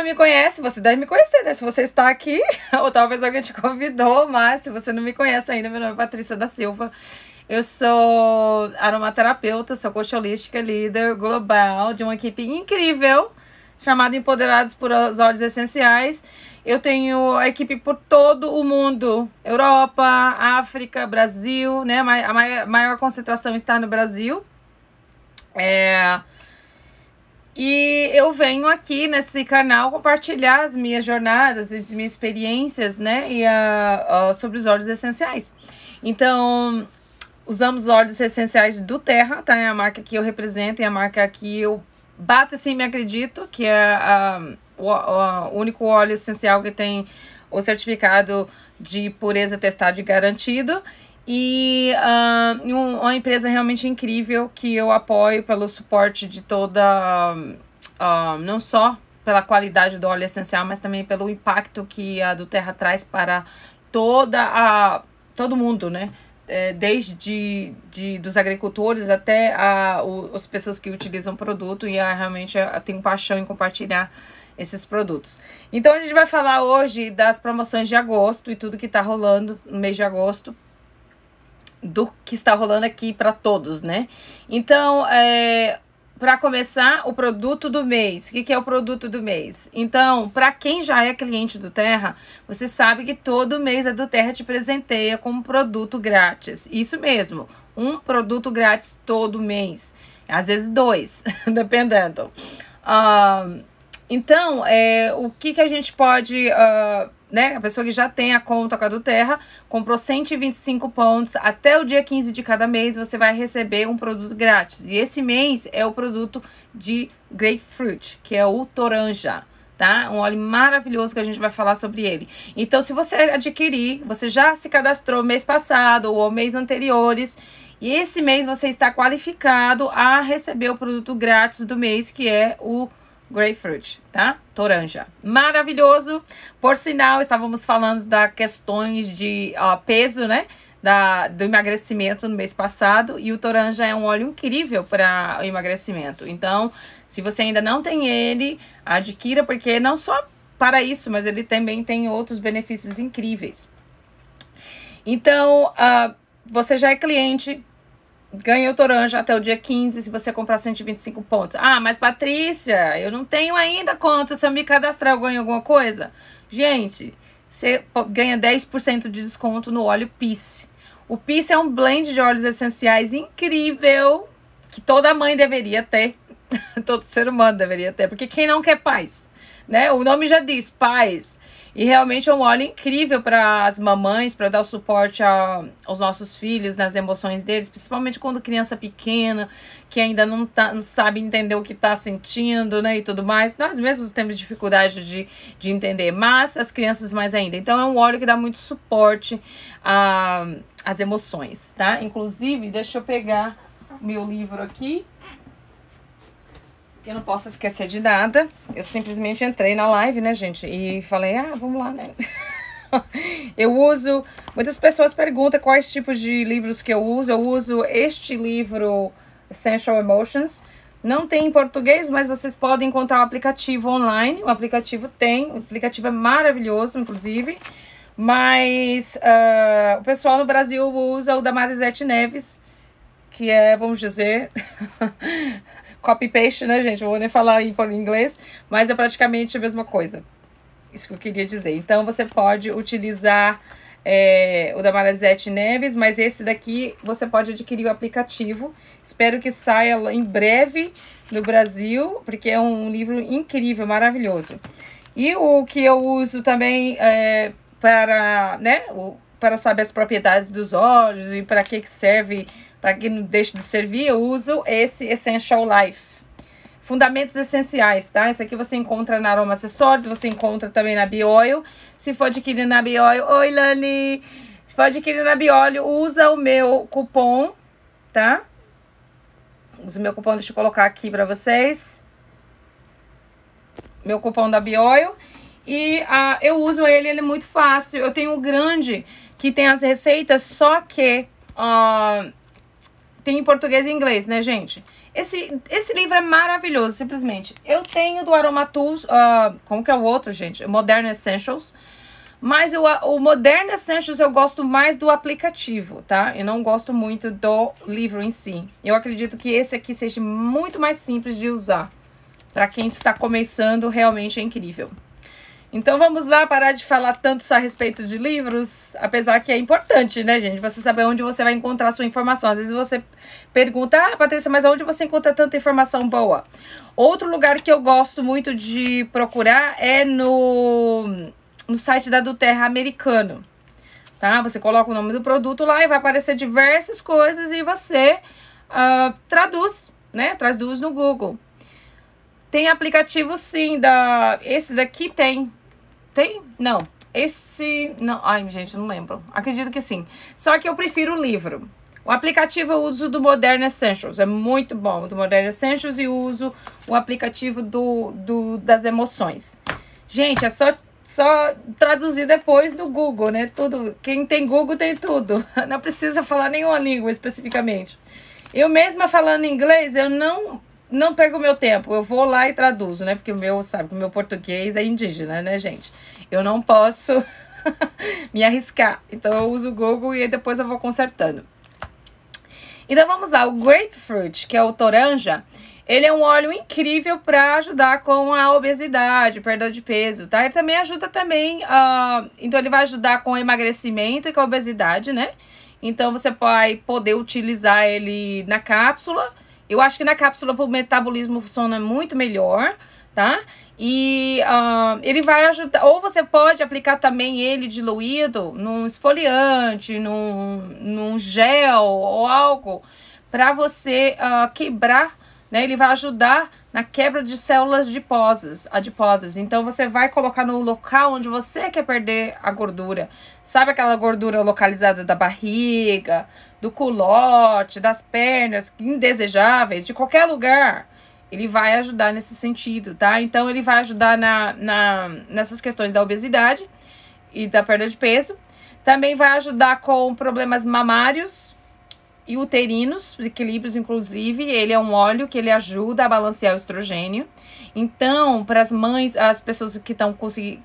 não me conhece, você deve me conhecer, né? Se você está aqui, ou talvez alguém te convidou, mas se você não me conhece ainda, meu nome é Patrícia da Silva. Eu sou aromaterapeuta, sou coach holística, líder global de uma equipe incrível chamada Empoderados por Olhos Essenciais. Eu tenho a equipe por todo o mundo: Europa, África, Brasil, né? A maior concentração está no Brasil. É e eu venho aqui nesse canal compartilhar as minhas jornadas, as minhas experiências, né? E a, a, sobre os óleos essenciais. Então, usamos óleos essenciais do Terra, tá? É a marca que eu represento e é a marca que eu bato assim, me acredito, que é a, o, a, o único óleo essencial que tem o certificado de pureza testado e garantido. E uh, uma empresa realmente incrível que eu apoio pelo suporte de toda, uh, não só pela qualidade do óleo essencial, mas também pelo impacto que a do Terra traz para toda a todo mundo, né? É, desde de, de, dos agricultores até a, o, as pessoas que utilizam o produto e a, realmente a, tenho paixão em compartilhar esses produtos. Então a gente vai falar hoje das promoções de agosto e tudo que está rolando no mês de agosto do que está rolando aqui para todos, né? Então, é, para começar, o produto do mês. O que, que é o produto do mês? Então, para quem já é cliente do Terra, você sabe que todo mês a do Terra te presenteia com um produto grátis. Isso mesmo, um produto grátis todo mês. Às vezes dois, dependendo. Uh, então, é, o que, que a gente pode uh, né? A pessoa que já tem a conta com a do Terra, comprou 125 pontos, até o dia 15 de cada mês você vai receber um produto grátis. E esse mês é o produto de grapefruit, que é o toranja. Tá? Um óleo maravilhoso que a gente vai falar sobre ele. Então, se você adquirir, você já se cadastrou mês passado ou mês anteriores, e esse mês você está qualificado a receber o produto grátis do mês, que é o grapefruit, tá? Toranja. Maravilhoso. Por sinal, estávamos falando da questões de peso, né? Da, do emagrecimento no mês passado e o toranja é um óleo incrível para o emagrecimento. Então, se você ainda não tem ele, adquira porque não só para isso, mas ele também tem outros benefícios incríveis. Então, uh, você já é cliente ganha o Toranja até o dia 15 se você comprar 125 pontos. Ah, mas Patrícia, eu não tenho ainda conta. Se eu me cadastrar, eu ganho alguma coisa? Gente, você ganha 10% de desconto no óleo Peace. O Peace é um blend de óleos essenciais incrível que toda mãe deveria ter. Todo ser humano deveria ter, porque quem não quer paz, né? O nome já diz, paz. E realmente é um óleo incrível para as mamães, para dar o suporte a, aos nossos filhos nas emoções deles, principalmente quando criança pequena, que ainda não, tá, não sabe entender o que está sentindo, né? E tudo mais. Nós mesmos temos dificuldade de, de entender, mas as crianças mais ainda. Então é um óleo que dá muito suporte a, às emoções, tá? Inclusive, deixa eu pegar meu livro aqui eu não posso esquecer de nada. Eu simplesmente entrei na live, né, gente? E falei, ah, vamos lá, né? eu uso. Muitas pessoas perguntam quais tipos de livros que eu uso. Eu uso este livro, Essential Emotions. Não tem em português, mas vocês podem encontrar o aplicativo online. O aplicativo tem, o aplicativo é maravilhoso, inclusive. Mas uh, o pessoal no Brasil usa o da Marisette Neves, que é, vamos dizer, copy-paste, né, gente? Vou nem falar em inglês, mas é praticamente a mesma coisa. Isso que eu queria dizer. Então, você pode utilizar é, o da Marazete Neves, mas esse daqui você pode adquirir o aplicativo. Espero que saia em breve no Brasil, porque é um livro incrível, maravilhoso. E o que eu uso também é, para, né, o, para saber as propriedades dos olhos e para que, que serve para que não deixe de servir, eu uso esse Essential Life. Fundamentos essenciais, tá? Esse aqui você encontra na Aroma Acessórios, você encontra também na Bioil. Se for adquirir na Bioil, oi Lani! Se for adquirir na Bioil, usa o meu cupom, tá? Usa o meu cupom, deixa eu colocar aqui para vocês. Meu cupom da Bioil. E ah, eu uso ele, ele é muito fácil. Eu tenho o grande que tem as receitas, só que... Ah, tem em português e inglês, né, gente? Esse, esse livro é maravilhoso, simplesmente. Eu tenho do Aroma Tools, uh, como que é o outro, gente? Modern Essentials. Mas o Modern Essentials eu gosto mais do aplicativo, tá? Eu não gosto muito do livro em si. Eu acredito que esse aqui seja muito mais simples de usar. Para quem está começando, realmente é incrível. Então vamos lá parar de falar tanto só a respeito de livros, apesar que é importante, né, gente? Você saber onde você vai encontrar sua informação. Às vezes você pergunta, ah, Patrícia, mas onde você encontra tanta informação boa? Outro lugar que eu gosto muito de procurar é no, no site da Duterra americano. Tá? Você coloca o nome do produto lá e vai aparecer diversas coisas e você uh, traduz, né? Traduz no Google. Tem aplicativo sim da. Esse daqui tem. Tem? Não. Esse. Não. Ai, gente, não lembro. Acredito que sim. Só que eu prefiro o livro. O aplicativo eu uso do Modern Essentials. É muito bom. Do Modern Essentials e uso o aplicativo do, do, das emoções. Gente, é só, só traduzir depois no Google, né? Tudo. Quem tem Google tem tudo. Não precisa falar nenhuma língua especificamente. Eu mesma falando inglês, eu não não perco meu tempo, eu vou lá e traduzo, né? Porque o meu, sabe, o meu português é indígena, né, gente? Eu não posso me arriscar. Então eu uso o Google e depois eu vou consertando. Então vamos lá, o grapefruit, que é o toranja, ele é um óleo incrível para ajudar com a obesidade, perda de peso, tá? Ele também ajuda também, uh, então ele vai ajudar com o emagrecimento e com a obesidade, né? Então você vai poder utilizar ele na cápsula eu acho que na cápsula o metabolismo funciona muito melhor, tá? E ah, ele vai ajudar. Ou você pode aplicar também ele diluído num esfoliante, num, num gel ou algo para você uh, quebrar, né? Ele vai ajudar na quebra de células adiposas, adiposas. Então você vai colocar no local onde você quer perder a gordura. Sabe aquela gordura localizada da barriga, do culote, das pernas, indesejáveis, de qualquer lugar? Ele vai ajudar nesse sentido, tá? Então ele vai ajudar na, na, nessas questões da obesidade e da perda de peso. Também vai ajudar com problemas mamários, e uterinos, equilíbrios inclusive, ele é um óleo que ele ajuda a balancear o estrogênio. Então, para as mães, as pessoas que estão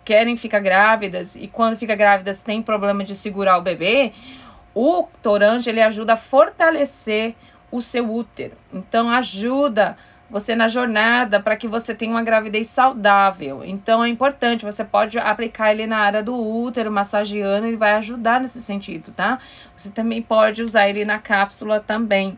querem ficar grávidas e quando fica grávidas tem problema de segurar o bebê, o toranja ele ajuda a fortalecer o seu útero. Então, ajuda você na jornada para que você tenha uma gravidez saudável. Então é importante, você pode aplicar ele na área do útero, massageando, ele vai ajudar nesse sentido, tá? Você também pode usar ele na cápsula também.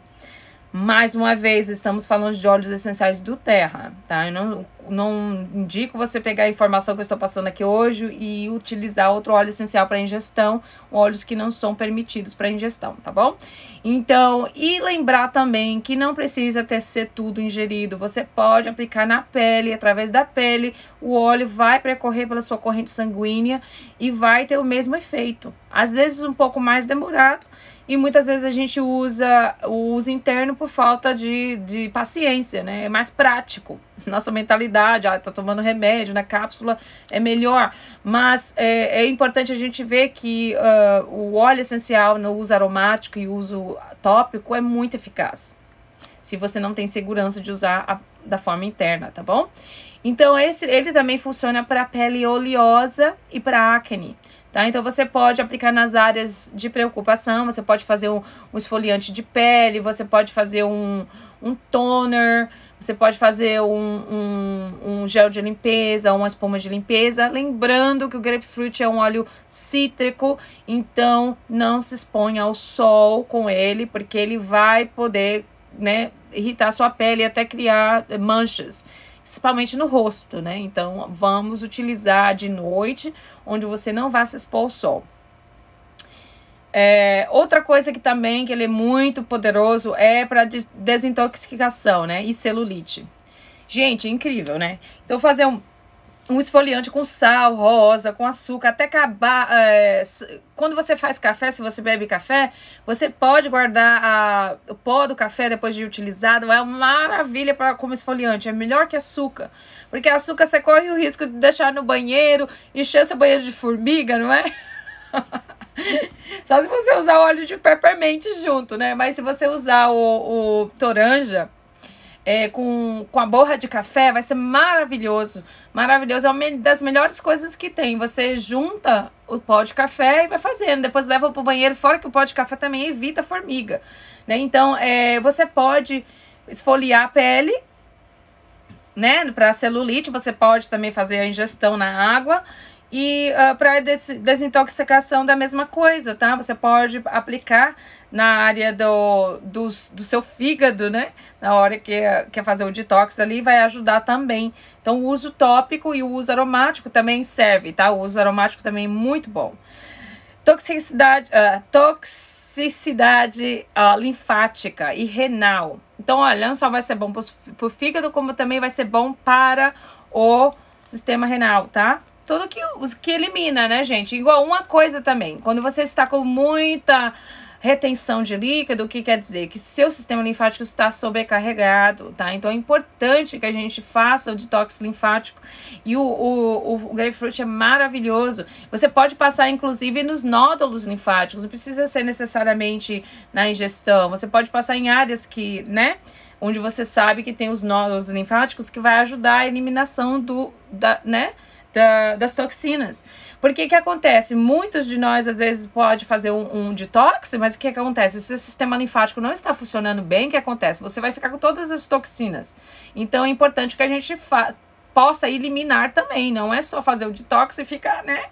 Mais uma vez, estamos falando de óleos essenciais do terra, tá? Eu não, não indico você pegar a informação que eu estou passando aqui hoje e utilizar outro óleo essencial para ingestão, óleos que não são permitidos para ingestão, tá bom? Então, e lembrar também que não precisa ter ser tudo ingerido, você pode aplicar na pele, através da pele, o óleo vai percorrer pela sua corrente sanguínea e vai ter o mesmo efeito. Às vezes um pouco mais demorado, e muitas vezes a gente usa o uso interno por falta de, de paciência, né? É mais prático. Nossa mentalidade, ah, tá tomando remédio na cápsula, é melhor. Mas é, é importante a gente ver que uh, o óleo essencial no uso aromático e uso tópico é muito eficaz. Se você não tem segurança de usar a, da forma interna, tá bom? Então, esse, ele também funciona para pele oleosa e para acne. Tá? Então você pode aplicar nas áreas de preocupação, você pode fazer um, um esfoliante de pele, você pode fazer um, um toner, você pode fazer um, um, um, gel de limpeza, uma espuma de limpeza. Lembrando que o grapefruit é um óleo cítrico, então não se exponha ao sol com ele, porque ele vai poder né, irritar sua pele e até criar manchas principalmente no rosto, né? Então, vamos utilizar de noite, onde você não vai se expor ao sol. É, outra coisa que também que ele é muito poderoso é para desintoxicação, né? E celulite. Gente, é incrível, né? Então, fazer um, um esfoliante com sal, rosa, com açúcar, até acabar. É, quando você faz café, se você bebe café, você pode guardar a, o pó do café depois de utilizado. É uma maravilha para como esfoliante. É melhor que açúcar. Porque açúcar você corre o risco de deixar no banheiro, encher seu banheiro de formiga, não é? Só se você usar óleo de peppermint junto, né? Mas se você usar o, o toranja é, com, com a borra de café, vai ser maravilhoso. Maravilhoso, é uma das melhores coisas que tem. Você junta o pó de café e vai fazendo. Depois leva para o banheiro, fora que o pó de café também evita formiga. Né? Então, é, você pode esfoliar a pele né? Para celulite, você pode também fazer a ingestão na água e uh, ah, para des desintoxicação da mesma coisa, tá? Você pode aplicar na área do, do, do, seu fígado, né? Na hora que ah, quer fazer o detox ali, vai ajudar também. Então, o uso tópico e o uso aromático também serve, tá? O uso aromático também é muito bom. Toxicidade, uh, toxicidade uh, linfática e renal. Então, olha, não só vai ser bom para o fígado, como também vai ser bom para o sistema renal, tá? tudo que, que elimina, né, gente? Igual uma coisa também, quando você está com muita retenção de líquido, o que quer dizer? Que seu sistema linfático está sobrecarregado, tá? Então é importante que a gente faça o detox linfático e o, o, o grapefruit é maravilhoso. Você pode passar, inclusive, nos nódulos linfáticos, não precisa ser necessariamente na ingestão, você pode passar em áreas que, né? Onde você sabe que tem os nódulos linfáticos que vai ajudar a eliminação do, da, né? da, das toxinas. Porque o que acontece? Muitos de nós, às vezes, pode fazer um, um detox, mas o que, acontece? Se o seu sistema linfático não está funcionando bem, o que acontece? Você vai ficar com todas as toxinas. Então, é importante que a gente possa eliminar também. Não é só fazer o detox e ficar, né?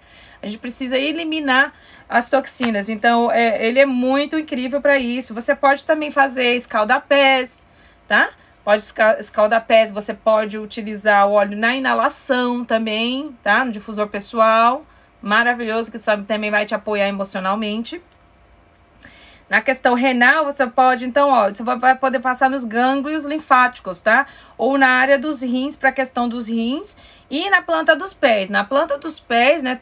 A gente precisa eliminar as toxinas. Então, é, ele é muito incrível para isso. Você pode também fazer escaldapés, tá? pode escaldar pés, você pode utilizar o óleo na inalação também, tá? No difusor pessoal, maravilhoso, que sabe, também vai te apoiar emocionalmente. Na questão renal, você pode, então, ó, você vai poder passar nos gânglios linfáticos, tá? Ou na área dos rins, para a questão dos rins, e na planta dos pés. Na planta dos pés, né,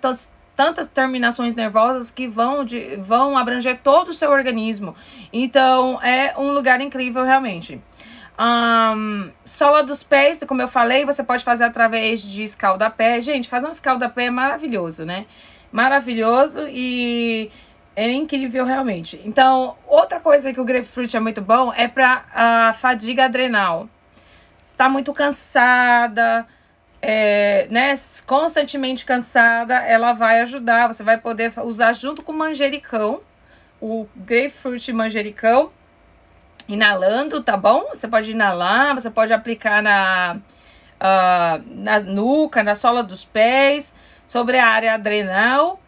tantas terminações nervosas que vão, de, vão abranger todo o seu organismo. Então, é um lugar incrível, realmente. Um, sola dos pés, como eu falei, você pode fazer através de escaldapé. Gente, fazer um escaldapé é maravilhoso, né? Maravilhoso e é incrível realmente. Então, outra coisa que o grapefruit é muito bom é para a fadiga adrenal. Está muito cansada, é, né, constantemente cansada, ela vai ajudar. Você vai poder usar junto com manjericão, o grapefruit manjericão inalando, tá bom? Você pode inalar, você pode aplicar na, uh, na nuca, na sola dos pés, sobre a área adrenal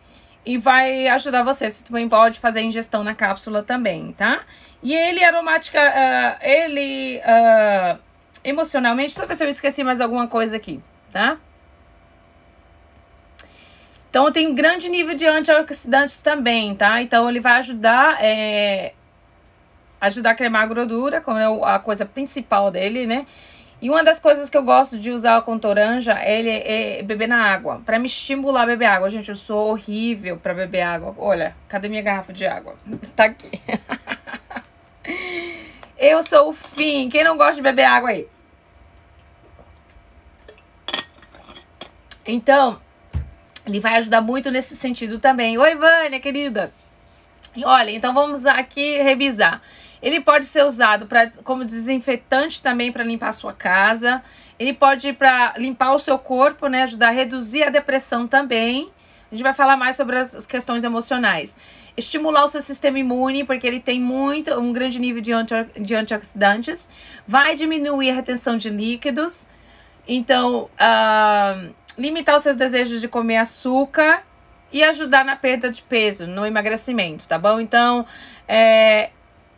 e vai ajudar você. Você também pode fazer a ingestão na cápsula também, tá? E ele aromática, uh, ele uh, emocionalmente, deixa eu ver se eu esqueci mais alguma coisa aqui, tá? Então tem um grande nível de antioxidantes também, tá? Então ele vai ajudar é, ajudar a cremar a gordura, como é a coisa principal dele, né? E uma das coisas que eu gosto de usar com toranja é, é beber na água, para me estimular a beber água. Gente, eu sou horrível para beber água. Olha, cadê minha garrafa de água? Tá aqui. eu sou o fim. Quem não gosta de beber água aí? Então, ele vai ajudar muito nesse sentido também. Oi, Vânia, querida. Olha, então vamos aqui revisar. Ele pode ser usado pra, como desinfetante também para limpar a sua casa. Ele pode para limpar o seu corpo, né? Ajudar a reduzir a depressão também. A gente vai falar mais sobre as questões emocionais. Estimular o seu sistema imune, porque ele tem muito, um grande nível de, anti, de antioxidantes. Vai diminuir a retenção de líquidos. Então, uh, limitar os seus desejos de comer açúcar e ajudar na perda de peso, no emagrecimento, tá bom? Então, é,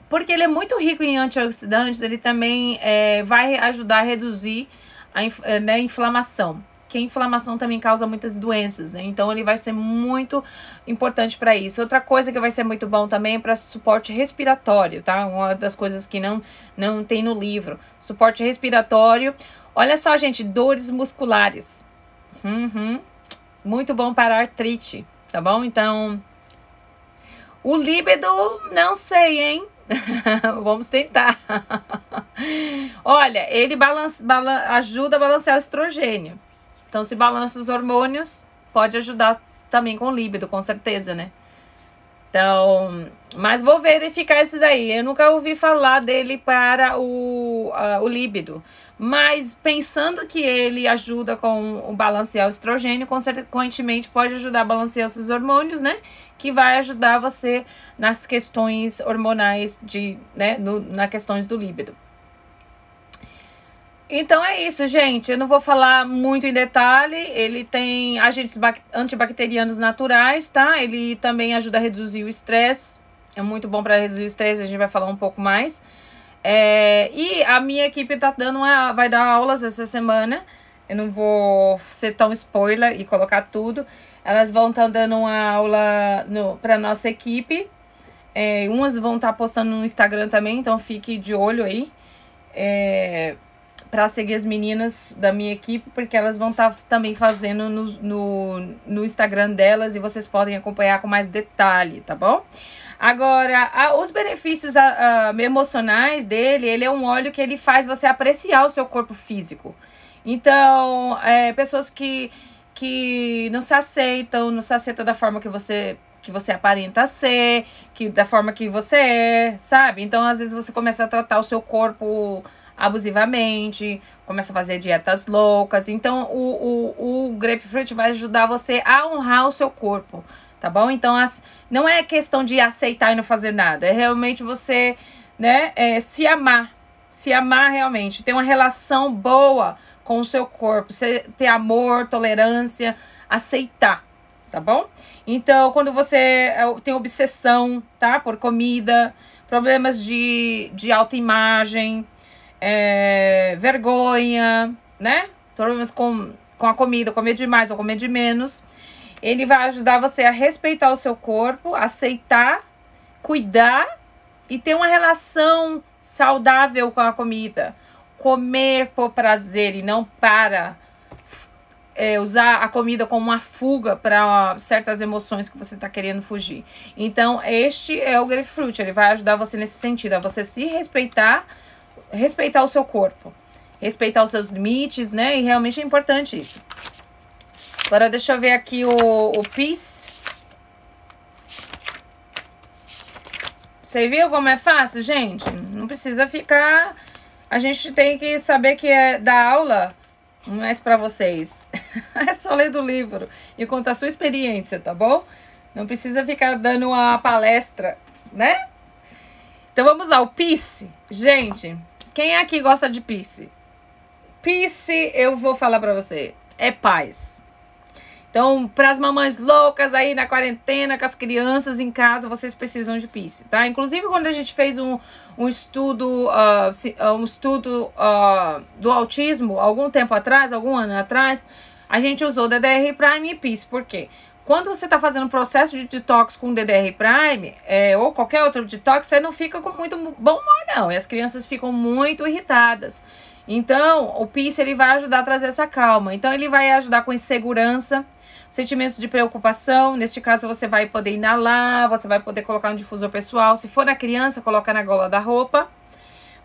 porque ele é muito rico em antioxidantes, ele também é, vai ajudar a reduzir a é, né, inflamação. Que a inflamação também causa muitas doenças, né? Então ele vai ser muito importante para isso. Outra coisa que vai ser muito bom também é para suporte respiratório, tá? Uma das coisas que não, não tem no livro. Suporte respiratório. Olha só, gente, dores musculares. Uhum. Muito bom para artrite, tá bom? Então, o líbido, não sei, hein? Vamos tentar. Olha, ele balance, ajuda a balancear o estrogênio. Então, se balança os hormônios, pode ajudar também com o líbido, com certeza, né? Então, mas vou verificar isso daí. Eu nunca ouvi falar dele para o, uh, o líbido. Mas pensando que ele ajuda com o balancear o estrogênio, consequentemente pode ajudar a balancear esses hormônios, né? Que vai ajudar você nas questões hormonais de, né, no, na questões do líbido. Então é isso, gente. Eu não vou falar muito em detalhe. Ele tem agentes antibacterianos naturais, tá? Ele também ajuda a reduzir o estresse. É muito bom para reduzir o estresse, a gente vai falar um pouco mais. É, e a minha equipe tá dando uma, vai dar aulas essa semana. Eu não vou ser tão spoiler e colocar tudo. Elas vão estar tá dando uma aula no, pra nossa equipe. É, umas vão estar tá postando no Instagram também, então fique de olho aí. É, para seguir as meninas da minha equipe, porque elas vão estar tá também fazendo no, no, no, Instagram delas e vocês podem acompanhar com mais detalhe, tá bom? Agora, a, os benefícios a, a, emocionais dele, ele é um óleo que ele faz você apreciar o seu corpo físico. Então, é, pessoas que, que não se aceitam, não se aceitam da forma que você que você aparenta ser, que da forma que você é, sabe? Então, às vezes você começa a tratar o seu corpo abusivamente, começa a fazer dietas loucas. Então, o, o, o grapefruit vai ajudar você a honrar o seu corpo, tá bom? Então, as, não é questão de aceitar e não fazer nada, é realmente você, né, é, se amar. Se amar realmente, ter uma relação boa com o seu corpo, você ter amor, tolerância, aceitar, tá bom? Então, quando você é, tem obsessão, tá? Por comida, problemas de, de autoimagem, é, vergonha, né? Problemas com, com a comida, comer demais ou comer de menos. Ele vai ajudar você a respeitar o seu corpo, aceitar, cuidar e ter uma relação saudável com a comida. Comer por prazer e não para é, usar a comida como uma fuga para certas emoções que você está querendo fugir. Então, este é o grapefruit. Ele vai ajudar você nesse sentido, a você se respeitar respeitar o seu corpo, respeitar os seus limites, né? E realmente é importante isso. Agora deixa eu ver aqui o, o Você viu como é fácil, gente? Não precisa ficar. A gente tem que saber que é da aula, não é para vocês. é só ler do livro e contar a sua experiência, tá bom? Não precisa ficar dando uma palestra, né? Então vamos lá, o PIS. Gente, quem aqui é gosta de Pisces? Pisces, eu vou falar para você, é paz. Então, para as mamães loucas aí na quarentena, com as crianças em casa, vocês precisam de Pisces, tá? Inclusive, quando a gente fez um, um estudo, uh, um estudo uh, do autismo, algum tempo atrás, algum ano atrás, a gente usou DDR Prime e Pisces. Por quê? Quando você está fazendo um processo de detox com DDR Prime, é, ou qualquer outro detox, você não fica com muito bom humor, não. E as crianças ficam muito irritadas. Então, o Peace ele vai ajudar a trazer essa calma. Então, ele vai ajudar com insegurança, sentimentos de preocupação. Neste caso, você vai poder inalar, você vai poder colocar um difusor pessoal. Se for na criança, coloca na gola da roupa.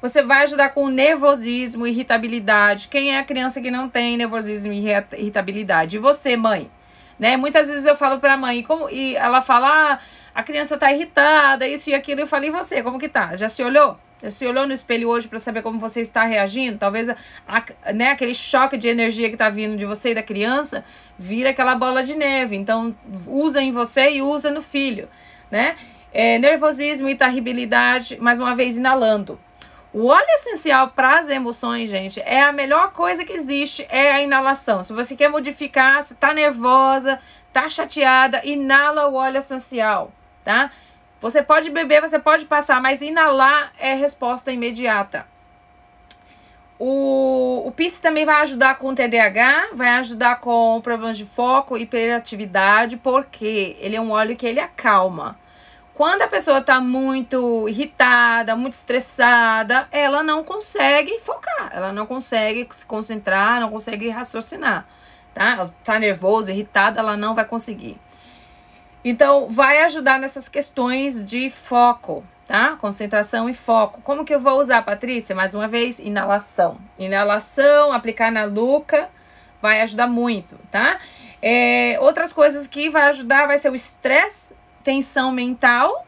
Você vai ajudar com nervosismo, irritabilidade. Quem é a criança que não tem nervosismo e irritabilidade? E você, mãe? Né? Muitas vezes eu falo para a mãe, como, e ela fala, ah, a criança tá irritada, isso e aquilo. Eu falei, e você, como que tá? Já se olhou? Já se olhou no espelho hoje para saber como você está reagindo? Talvez a, a, né, aquele choque de energia que tá vindo de você e da criança vira aquela bola de neve. Então, usa em você e usa no filho. Né? É, nervosismo, irritabilidade, mais uma vez, inalando. O óleo essencial para as emoções, gente, é a melhor coisa que existe, é a inalação. Se você quer modificar, se tá nervosa, tá chateada, inala o óleo essencial, tá? Você pode beber, você pode passar, mas inalar é resposta imediata. O, o PIS também vai ajudar com o TDAH, vai ajudar com problemas de foco, hiperatividade, porque ele é um óleo que ele acalma. Quando a pessoa está muito irritada, muito estressada, ela não consegue focar, ela não consegue se concentrar, não consegue raciocinar, tá? Tá nervoso, irritada, ela não vai conseguir. Então, vai ajudar nessas questões de foco, tá? Concentração e foco. Como que eu vou usar, Patrícia? Mais uma vez, inalação. Inalação, aplicar na nuca, vai ajudar muito, tá? É, outras coisas que vai ajudar vai ser o estresse tensão mental,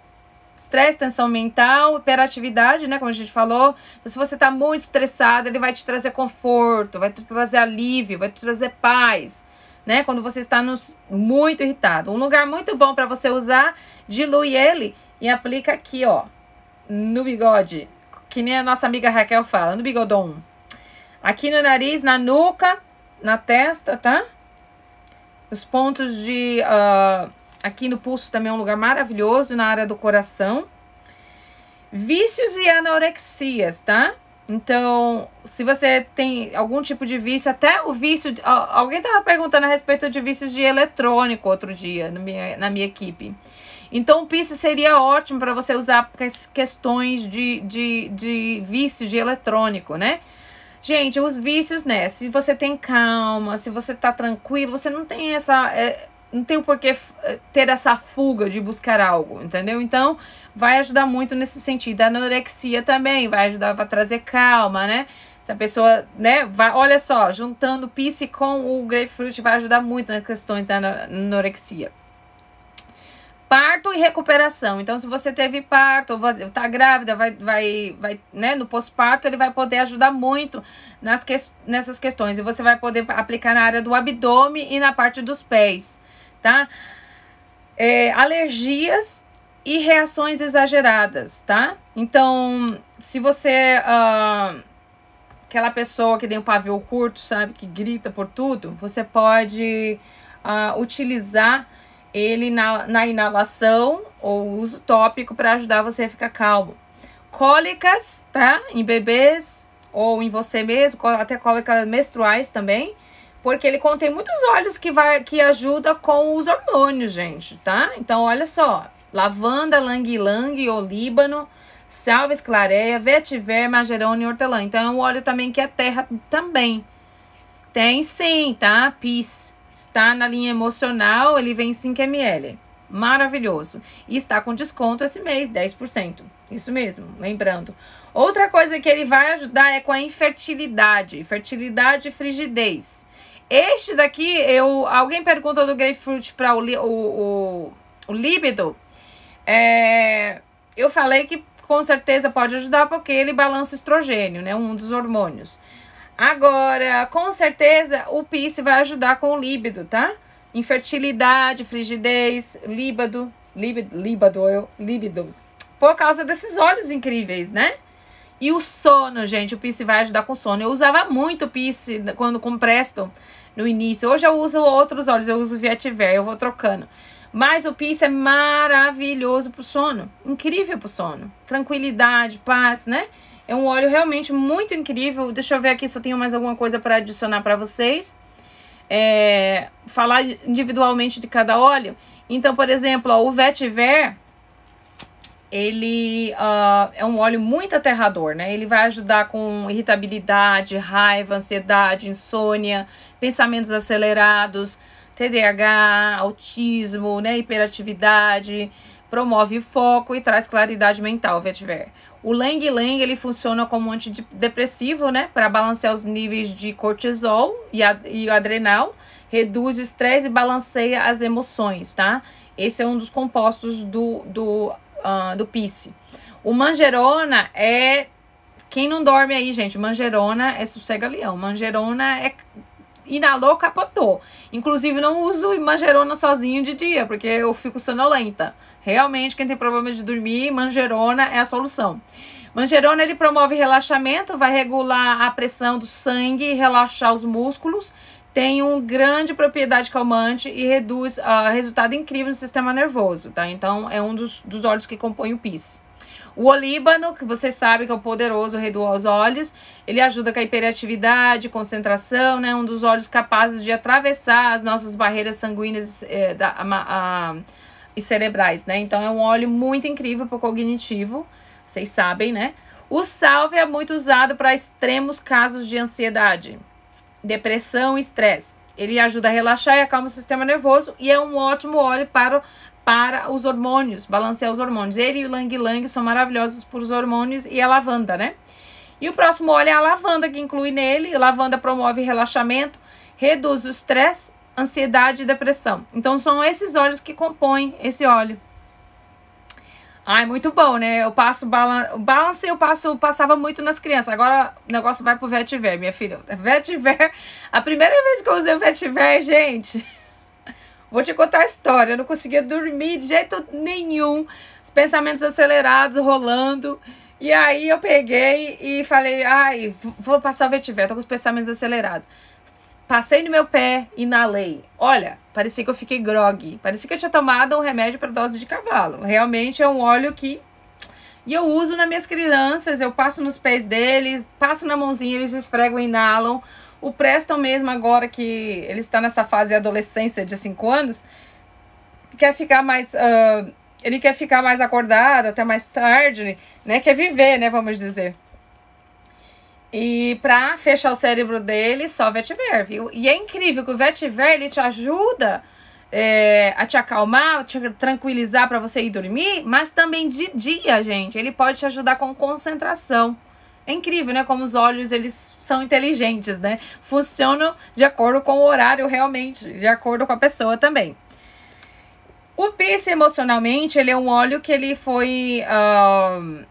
estresse, tensão mental, hiperatividade, né? Como a gente falou. Então, se você está muito estressado, ele vai te trazer conforto, vai te trazer alívio, vai te trazer paz. Né, quando você está nos, muito irritado. Um lugar muito bom para você usar, dilui ele e aplica aqui, ó, no bigode, que nem a nossa amiga Raquel fala, no bigodão. Aqui no nariz, na nuca, na testa, tá? Os pontos de uh, Aqui no pulso também é um lugar maravilhoso, na área do coração. Vícios e anorexias, tá? Então, se você tem algum tipo de vício, até o vício. Alguém estava perguntando a respeito de vícios de eletrônico outro dia na minha, na minha equipe. Então, o Pis seria ótimo para você usar questões de, de, de vícios de eletrônico, né? Gente, os vícios, né? Se você tem calma, se você tá tranquilo, você não tem essa. É, não tem por que eh, ter essa fuga de buscar algo, entendeu? Então, vai ajudar muito nesse sentido. A anorexia também vai ajudar a trazer calma, né? Se a pessoa, né, vai, olha só, juntando pisse com o grapefruit vai ajudar muito nas questões da anorexia. Parto e recuperação. Então, se você teve parto, tá grávida, vai, vai, vai, né, no pós-parto, ele vai poder ajudar muito nas que, nessas questões. E você vai poder aplicar na área do abdômen e na parte dos pés tá? É, alergias e reações exageradas, tá? Então, se você. Uh, aquela pessoa que tem um pavio curto, sabe, que grita por tudo, você pode uh, utilizar ele na, na inalação ou uso tópico para ajudar você a ficar calmo. Cólicas, tá? Em bebês ou em você mesmo, até cólicas menstruais também porque ele contém muitos óleos que vai que ajuda com os hormônios, gente, tá? Então olha só, lavanda, lang-lang, olíbano, salves clareia, vetiver, magerone e hortelã. Então é um óleo também que é terra também. Tem sim, tá? Pis. Está na linha emocional, ele vem 5 ml. Maravilhoso. E está com desconto esse mês, 10%. Isso mesmo, lembrando. Outra coisa que ele vai ajudar é com a infertilidade, fertilidade e frigidez. Este daqui, eu alguém pergunta do grapefruit para o, o, o, o líbido. É, eu falei que com certeza pode ajudar porque ele balança o estrogênio, né? Um dos hormônios. Agora, com certeza o PIS vai ajudar com o líbido, tá? Infertilidade, frigidez, líbido, líbido, líbido eu, líbido. Por causa desses olhos incríveis, né? E o sono, gente, o Pisse vai ajudar com sono. Eu usava muito o Pisse quando com Preston no início. Hoje eu uso outros olhos, eu uso Vietiver, eu vou trocando. Mas o Pisse é maravilhoso pro sono, incrível pro sono. Tranquilidade, paz, né? É um óleo realmente muito incrível. Deixa eu ver aqui se eu tenho mais alguma coisa para adicionar para vocês. É, falar individualmente de cada óleo. Então, por exemplo, ó, o Vetiver ele uh, é um óleo muito aterrador, né? Ele vai ajudar com irritabilidade, raiva, ansiedade, insônia, pensamentos acelerados, TDAH, autismo, né? Hiperatividade, promove foco e traz claridade mental, vetiver. O Lang Lang ele funciona como antidepressivo, né? Para balancear os níveis de cortisol e, a, e adrenal, reduz o estresse e balanceia as emoções, tá? Esse é um dos compostos do, do uh, do Pisse. O Mangerona é. Quem não dorme aí, gente, Mangerona é sossega-leão. Mangerona é. Inalou, capotou. Inclusive, não uso mangerona sozinho de dia, porque eu fico sonolenta. Realmente, quem tem problema de dormir, mangerona é a solução. Mangerona ele promove relaxamento, vai regular a pressão do sangue, relaxar os músculos, tem uma grande propriedade calmante e reduz uh, resultado incrível no sistema nervoso, tá? Então, é um dos, dos óleos que compõem o PIS. O olíbano, que você sabe que é o poderoso reduz os olhos, ele ajuda com a hiperatividade, concentração, né? Um dos óleos capazes de atravessar as nossas barreiras sanguíneas eh, da, a, a, e cerebrais, né? Então, é um óleo muito incrível para o cognitivo, vocês sabem, né? O salve é muito usado para extremos casos de ansiedade depressão e estresse. Ele ajuda a relaxar e acalma o sistema nervoso e é um ótimo óleo para, para os hormônios, balancear os hormônios. Ele e o Lang Lang são maravilhosos para os hormônios e a lavanda, né? E o próximo óleo é a lavanda, que inclui nele. Lavanda promove relaxamento, reduz o estresse, ansiedade e depressão. Então, são esses óleos que compõem esse óleo. Ai, muito bom, né? Eu passo balance, balance eu passo, passava muito nas crianças. Agora o negócio vai pro vetiver, minha filha. Vetiver, a primeira vez que eu usei o vetiver, gente, vou te contar a história. Eu não conseguia dormir de jeito nenhum. Os pensamentos acelerados, rolando. E aí eu peguei e falei, ai, vou passar o vetiver. Eu tô com os pensamentos acelerados. Passei no meu pé, inalei. Olha, parecia que eu fiquei grog. Parecia que eu tinha tomado um remédio para dose de cavalo. Realmente é um óleo que. E eu uso nas minhas crianças, eu passo nos pés deles, passo na mãozinha, eles esfregam e inalam. O Preston mesmo, agora que ele está nessa fase de adolescência de 5 anos, quer ficar mais. Uh, ele quer ficar mais acordado até mais tarde, né? Quer viver, né? Vamos dizer. E para fechar o cérebro dele, só vetiver, viu? E é incrível que o vetiver, ele te ajuda é, a te acalmar, te tranquilizar para você ir dormir, mas também de dia, gente. Ele pode te ajudar com concentração. É incrível, né? Como os olhos, eles são inteligentes, né? Funcionam de acordo com o horário, realmente, de acordo com a pessoa também. O pisse emocionalmente, ele é um óleo que ele foi uh,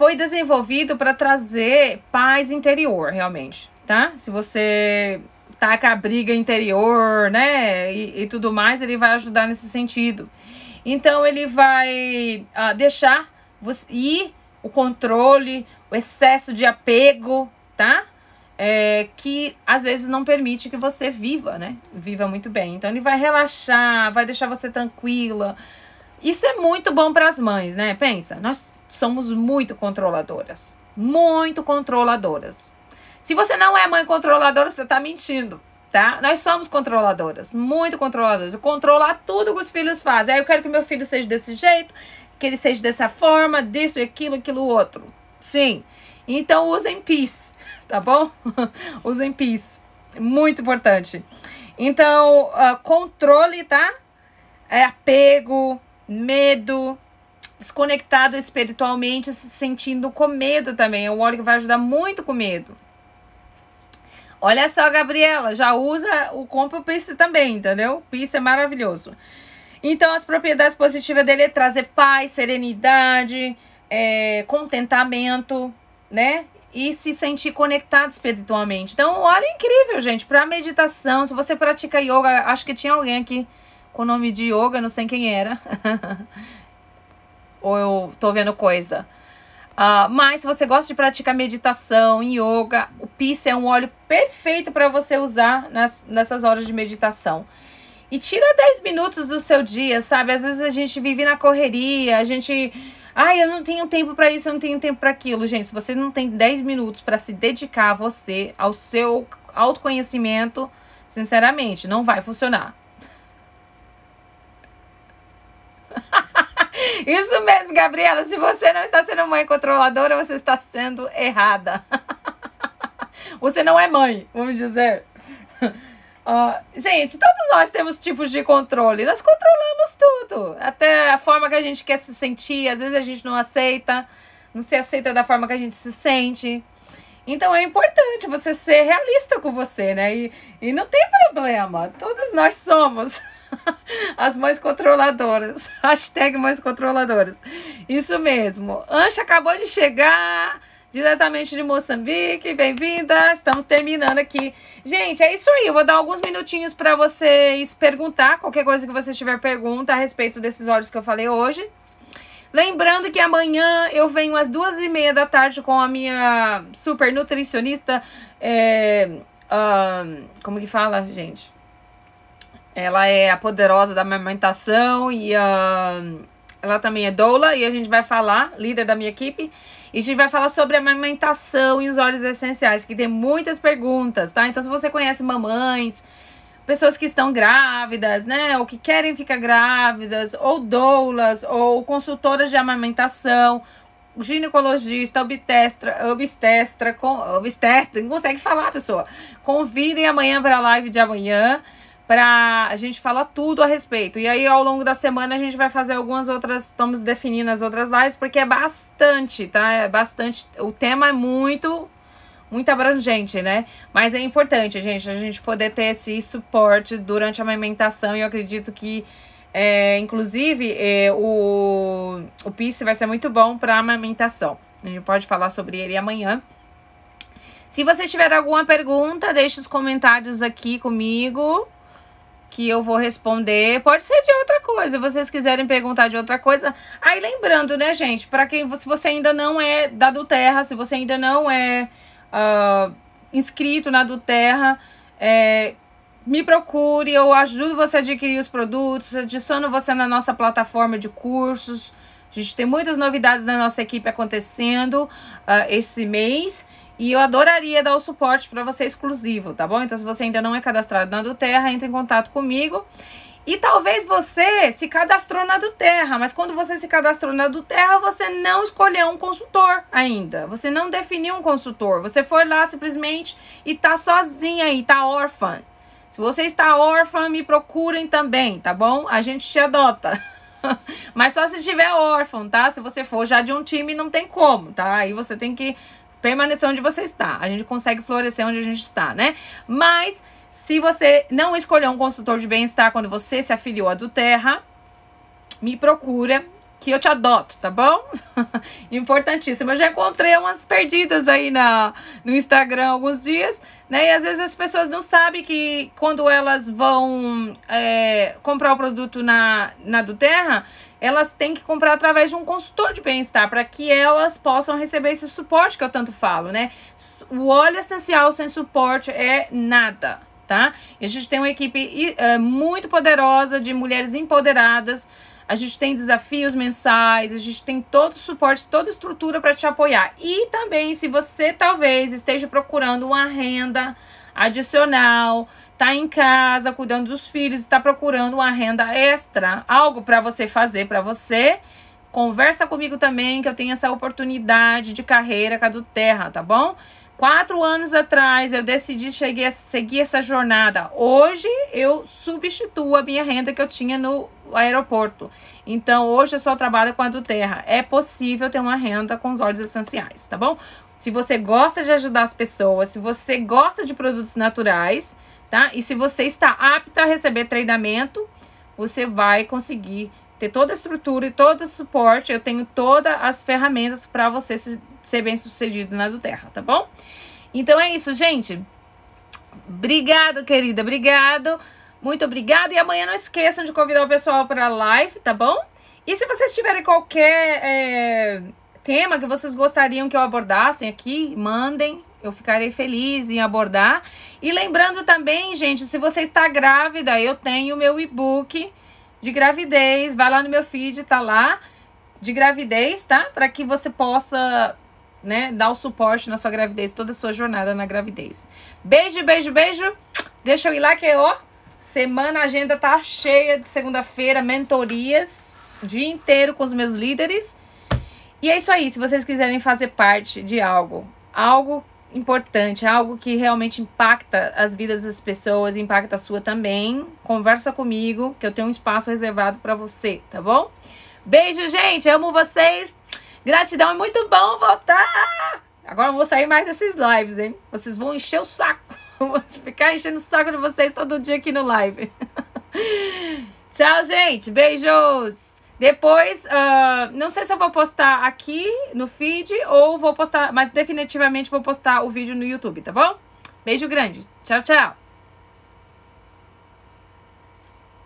foi desenvolvido para trazer paz interior, realmente, tá? Se você tá com a briga interior, né, e, e tudo mais, ele vai ajudar nesse sentido. Então, ele vai ah, deixar você ir o controle, o excesso de apego, tá? É, que às vezes não permite que você viva, né? Viva muito bem. Então ele vai relaxar, vai deixar você tranquila. Isso é muito bom para as mães, né? Pensa, nós somos muito controladoras. Muito controladoras. Se você não é mãe controladora, você está mentindo, tá? Nós somos controladoras, muito controladoras. Controlar tudo que os filhos fazem. Aí eu quero que meu filho seja desse jeito, que ele seja dessa forma, disso, aquilo, aquilo, outro. Sim. Então usem peace, tá bom? usem peace. Muito importante. Então, uh, controle, tá? É apego, medo, desconectado espiritualmente, se sentindo com medo também. É um óleo que vai ajudar muito com medo. Olha só, Gabriela, já usa o compra o Pisse também, entendeu? O Pisse é maravilhoso. Então, as propriedades positivas dele é trazer paz, serenidade, é, contentamento, né? E se sentir conectado espiritualmente. Então, olha, é incrível, gente. Para meditação, se você pratica yoga, acho que tinha alguém aqui com o nome de yoga, não sei quem era. ou eu tô vendo coisa. Uh, mas se você gosta de praticar meditação, yoga, o pisse é um óleo perfeito para você usar nas, nessas horas de meditação. E tira 10 minutos do seu dia, sabe? Às vezes a gente vive na correria, a gente. Ai, eu não tenho tempo para isso, eu não tenho tempo para aquilo. Gente, se você não tem 10 minutos para se dedicar a você, ao seu autoconhecimento, sinceramente, não vai funcionar. Isso mesmo, Gabriela. Se você não está sendo mãe controladora, você está sendo errada. Você não é mãe, vamos dizer. Uh, gente, todos nós temos tipos de controle. Nós controlamos tudo. Até a forma que a gente quer se sentir. Às vezes a gente não aceita. Não se aceita da forma que a gente se sente. Então é importante você ser realista com você, né? E, e não tem problema. Todos nós somos. As mães controladoras. Hashtag mães controladoras. Isso mesmo. Ancha acabou de chegar diretamente de Moçambique. Bem-vinda. Estamos terminando aqui. Gente, é isso aí. Eu vou dar alguns minutinhos para vocês perguntar qualquer coisa que vocês tiver pergunta a respeito desses olhos que eu falei hoje. Lembrando que amanhã eu venho às duas e meia da tarde com a minha super nutricionista. É, como que fala, gente? Ela é a poderosa da amamentação e ela também é doula e a gente vai falar, líder da minha equipe, e a gente vai falar sobre a amamentação e os óleos essenciais, que tem muitas perguntas, tá? Então se você conhece mamães, pessoas que estão grávidas, né, ou que querem ficar grávidas, ou doulas, ou consultoras de amamentação, ginecologista, obstetra, obstetra, com, obstetra, não consegue falar, pessoa. Convidem amanhã para a live de amanhã para a gente falar tudo a respeito. E aí ao longo da semana a gente vai fazer algumas outras, estamos definindo as outras lives porque é bastante, tá? É bastante, o tema é muito muito abrangente, né? Mas é importante, gente, a gente poder ter esse suporte durante a amamentação e eu acredito que é, inclusive, é, o, o PIS vai ser muito bom para amamentação. A gente pode falar sobre ele amanhã. Se vocês tiverem alguma pergunta, deixe os comentários aqui comigo que eu vou responder. Pode ser de outra coisa, se vocês quiserem perguntar de outra coisa. Aí lembrando, né, gente, para quem se você ainda não é da do Terra, se você ainda não é uh, inscrito na do Terra, é, me procure, eu ajudo você a adquirir os produtos, adiciono você na nossa plataforma de cursos. A gente tem muitas novidades na nossa equipe acontecendo uh, esse mês. E eu adoraria dar o suporte para você exclusivo, tá bom? Então, se você ainda não é cadastrado na do Terra, entre em contato comigo. E talvez você se cadastrou na do Terra, mas quando você se cadastrou na do Terra, você não escolheu um consultor ainda. Você não definiu um consultor. Você foi lá simplesmente e tá sozinha aí, tá órfã. Se você está órfã, me procurem também, tá bom? A gente te adota. mas só se tiver órfão, tá? Se você for já de um time, não tem como, tá? Aí você tem que permanecer onde você está. A gente consegue florescer onde a gente está, né? Mas se você não escolher um consultor de bem-estar quando você se afiliou a do Terra, me procura que eu te adoto, tá bom? Importantíssimo. Eu já encontrei umas perdidas aí na, no Instagram alguns dias, né? E às vezes as pessoas não sabem que quando elas vão é, comprar o produto na, na do Terra, elas têm que comprar através de um consultor de bem-estar para que elas possam receber esse suporte que eu tanto falo, né? O óleo essencial sem suporte é nada. Tá? E a gente tem uma equipe é, muito poderosa de mulheres empoderadas a gente tem desafios mensais, a gente tem todo o suporte, toda estrutura para te apoiar. E também, se você talvez esteja procurando uma renda adicional, está em casa cuidando dos filhos, está procurando uma renda extra, algo para você fazer para você, conversa comigo também que eu tenho essa oportunidade de carreira Cadu Terra, tá bom? Quatro anos atrás eu decidi cheguei a seguir essa jornada. Hoje eu substituo a minha renda que eu tinha no aeroporto. Então hoje eu só trabalho com a do Terra. É possível ter uma renda com os óleos essenciais, tá bom? Se você gosta de ajudar as pessoas, se você gosta de produtos naturais, tá? E se você está apto a receber treinamento, você vai conseguir ter toda a estrutura e todo o suporte. Eu tenho todas as ferramentas para você se, ser bem sucedido na do Terra, tá bom? Então é isso, gente. Obrigado, querida. Obrigado. Muito obrigado. E amanhã não esqueçam de convidar o pessoal para a live, tá bom? E se vocês tiverem qualquer é, tema que vocês gostariam que eu abordasse aqui, mandem, eu ficarei feliz em abordar. E lembrando também, gente, se você está grávida, eu tenho o meu e-book de gravidez. Vai lá no meu feed, tá lá. De gravidez, tá? Para que você possa, né, dar o suporte na sua gravidez, toda a sua jornada na gravidez. Beijo, beijo, beijo. Deixa eu ir lá que é ó, semana a agenda tá cheia de segunda-feira, mentorias, dia inteiro com os meus líderes. E é isso aí, se vocês quiserem fazer parte de algo, algo importante, é algo que realmente impacta as vidas das pessoas, impacta a sua também, conversa comigo, que eu tenho um espaço reservado para você, tá bom? Beijo, gente, amo vocês. Gratidão, é muito bom voltar. Agora eu vou sair mais desses lives, hein? Vocês vão encher o saco. Vou ficar enchendo o saco de vocês todo dia aqui no live. Tchau, gente. Beijos. Depois, uh, não sei se eu vou postar aqui no feed ou vou postar, mas definitivamente vou postar o vídeo no YouTube, tá bom? Beijo grande. Tchau, tchau.